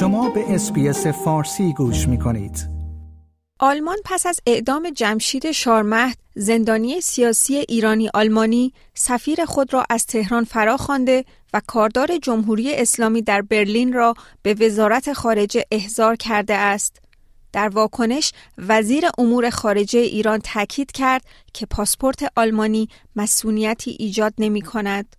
شما به اسپیس فارسی گوش می کنید. آلمان پس از اعدام جمشید شارمهد زندانی سیاسی ایرانی آلمانی سفیر خود را از تهران فرا و کاردار جمهوری اسلامی در برلین را به وزارت خارجه احضار کرده است. در واکنش وزیر امور خارجه ایران تاکید کرد که پاسپورت آلمانی مسئولیتی ایجاد نمی کند.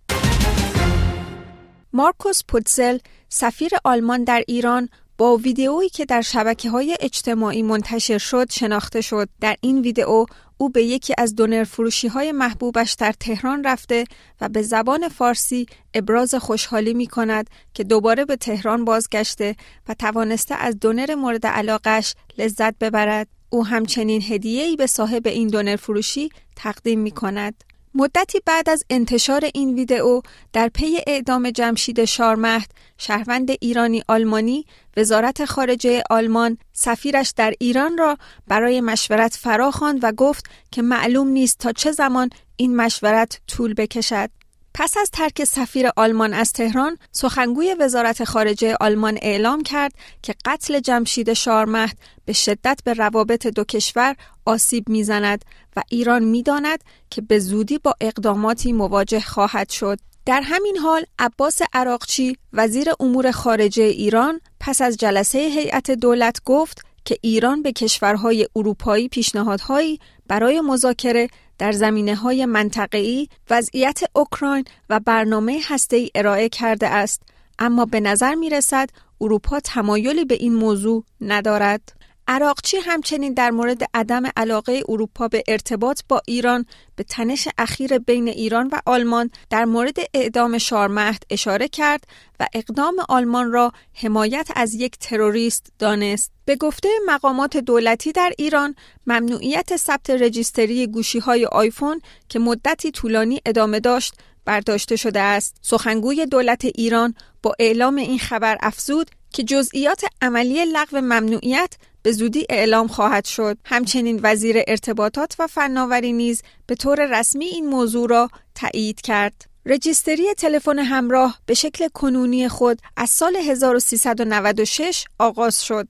مارکوس پوتزل سفیر آلمان در ایران با ویدئویی که در شبکه های اجتماعی منتشر شد شناخته شد در این ویدئو او به یکی از دونر فروشی های محبوبش در تهران رفته و به زبان فارسی ابراز خوشحالی می کند که دوباره به تهران بازگشته و توانسته از دونر مورد علاقش لذت ببرد او همچنین هدیه‌ای به صاحب این دونر فروشی تقدیم می کند مدتی بعد از انتشار این ویدئو در پی اعدام جمشید شارمهد شهروند ایرانی آلمانی وزارت خارجه آلمان سفیرش در ایران را برای مشورت فرا و گفت که معلوم نیست تا چه زمان این مشورت طول بکشد پس از ترک سفیر آلمان از تهران، سخنگوی وزارت خارجه آلمان اعلام کرد که قتل جمشید شارمهد به شدت به روابط دو کشور آسیب میزند و ایران میداند که به زودی با اقداماتی مواجه خواهد شد. در همین حال عباس عراقچی وزیر امور خارجه ایران پس از جلسه هیئت دولت گفت که ایران به کشورهای اروپایی پیشنهادهایی برای مذاکره در زمینه های منطقی وضعیت اوکراین و برنامه هستهای ارائه کرده است، اما به نظر می رسد اروپا تمایلی به این موضوع ندارد. عراقچی همچنین در مورد عدم علاقه اروپا به ارتباط با ایران به تنش اخیر بین ایران و آلمان در مورد اعدام شارمهد اشاره کرد و اقدام آلمان را حمایت از یک تروریست دانست. به گفته مقامات دولتی در ایران ممنوعیت ثبت رجیستری گوشی های آیفون که مدتی طولانی ادامه داشت برداشته شده است. سخنگوی دولت ایران با اعلام این خبر افزود که جزئیات عملی لغو ممنوعیت به زودی اعلام خواهد شد. همچنین وزیر ارتباطات و فناوری نیز به طور رسمی این موضوع را تایید کرد. رجیستری تلفن همراه به شکل کنونی خود از سال 1396 آغاز شد.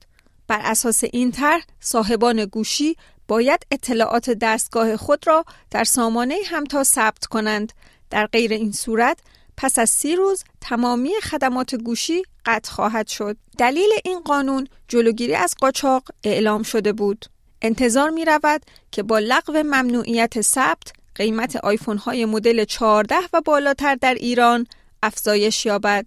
بر اساس این طرح صاحبان گوشی باید اطلاعات دستگاه خود را در سامانه همتا ثبت کنند. در غیر این صورت پس از سی روز تمامی خدمات گوشی قطع خواهد شد. دلیل این قانون جلوگیری از قاچاق اعلام شده بود. انتظار می رود که با لغو ممنوعیت ثبت قیمت آیفون های مدل 14 و بالاتر در ایران افزایش یابد.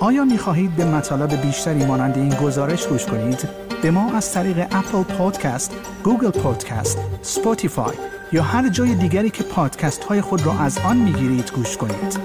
آیا می خواهید به مطالب بیشتری مانند این گزارش گوش کنید؟ به ما از طریق اپل پادکست، گوگل پادکست، سپوتیفای یا هر جای دیگری که پادکست های خود را از آن می گیرید گوش کنید